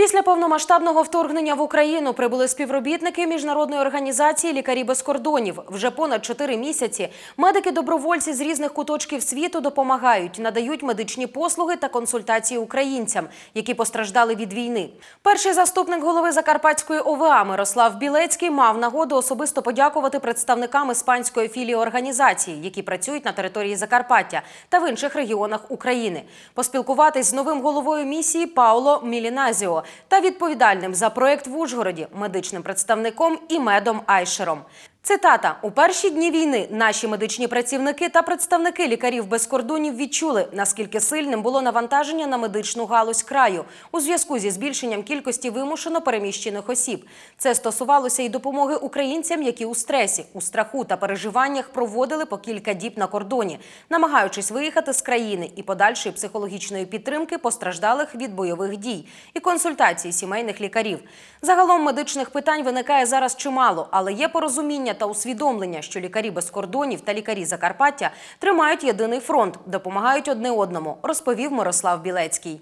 Після повномасштабного вторгнення в Україну прибули співробітники міжнародної організації Лікарі без кордонів. Вже понад чотири місяці медики-добровольці з різних куточків світу допомагають, надають медичні послуги та консультації українцям, які постраждали від війни. Перший заступник голови Закарпатської ОВА Мирослав Білецький мав нагоду особисто подякувати представникам іспанської філії організації, які працюють на території Закарпаття та в інших регіонах України. Поспілкуватись з новим головою місії Пауло Міліназіо та відповідальним за проект в Ужгороді медичним представником і медом Айшером. Цитата: у перші дні війни наші медичні працівники та представники лікарів без кордонів відчули, наскільки сильним було навантаження на медичну галузь краю у зв'язку зі збільшенням кількості вимушено переміщених осіб. Це стосувалося і допомоги українцям, які у стресі, у страху та переживаннях проводили по кілька діб на кордоні, намагаючись виїхати з країни і подальшої психологічної підтримки постраждалих від бойових дій і консультації сімейних лікарів. Загалом медичних питань виникає зараз чимало, але є порозуміння розуміння та усвідомлення, що лікарі без кордонів та лікарі Закарпаття тримають єдиний фронт, допомагають одне одному, розповів Мирослав Білецький.